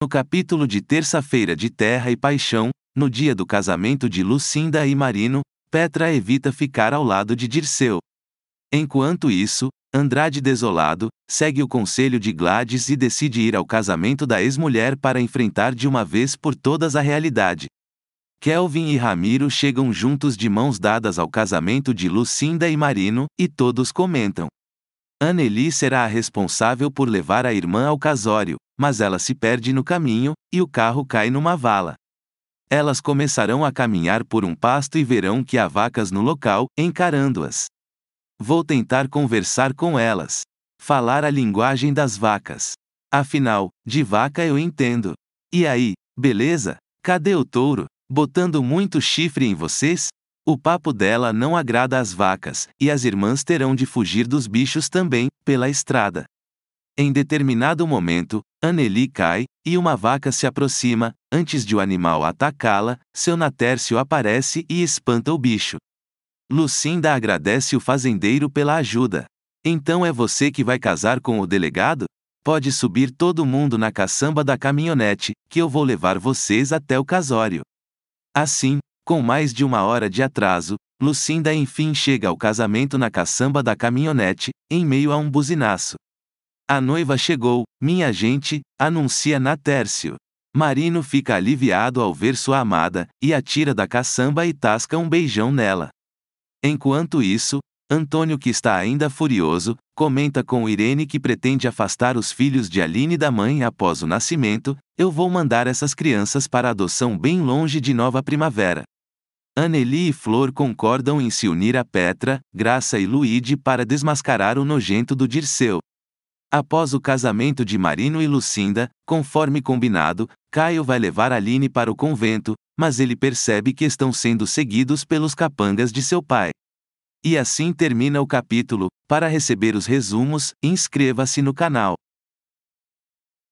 No capítulo de terça-feira de Terra e Paixão, no dia do casamento de Lucinda e Marino, Petra evita ficar ao lado de Dirceu. Enquanto isso, Andrade desolado, segue o conselho de Gladys e decide ir ao casamento da ex-mulher para enfrentar de uma vez por todas a realidade. Kelvin e Ramiro chegam juntos de mãos dadas ao casamento de Lucinda e Marino, e todos comentam. Anneli será a responsável por levar a irmã ao casório mas ela se perde no caminho, e o carro cai numa vala. Elas começarão a caminhar por um pasto e verão que há vacas no local, encarando-as. Vou tentar conversar com elas. Falar a linguagem das vacas. Afinal, de vaca eu entendo. E aí, beleza? Cadê o touro? Botando muito chifre em vocês? O papo dela não agrada às vacas, e as irmãs terão de fugir dos bichos também, pela estrada. Em determinado momento, Anneli cai, e uma vaca se aproxima, antes de o animal atacá-la, seu Natércio aparece e espanta o bicho. Lucinda agradece o fazendeiro pela ajuda. Então é você que vai casar com o delegado? Pode subir todo mundo na caçamba da caminhonete, que eu vou levar vocês até o casório. Assim, com mais de uma hora de atraso, Lucinda enfim chega ao casamento na caçamba da caminhonete, em meio a um buzinaço. A noiva chegou, minha gente, anuncia Natércio. Marino fica aliviado ao ver sua amada, e atira da caçamba e tasca um beijão nela. Enquanto isso, Antônio, que está ainda furioso, comenta com Irene que pretende afastar os filhos de Aline da mãe após o nascimento, eu vou mandar essas crianças para adoção bem longe de Nova Primavera. Anneli e Flor concordam em se unir a Petra, Graça e Luíde para desmascarar o nojento do Dirceu. Após o casamento de Marino e Lucinda, conforme combinado, Caio vai levar Aline para o convento, mas ele percebe que estão sendo seguidos pelos capangas de seu pai. E assim termina o capítulo. Para receber os resumos, inscreva-se no canal.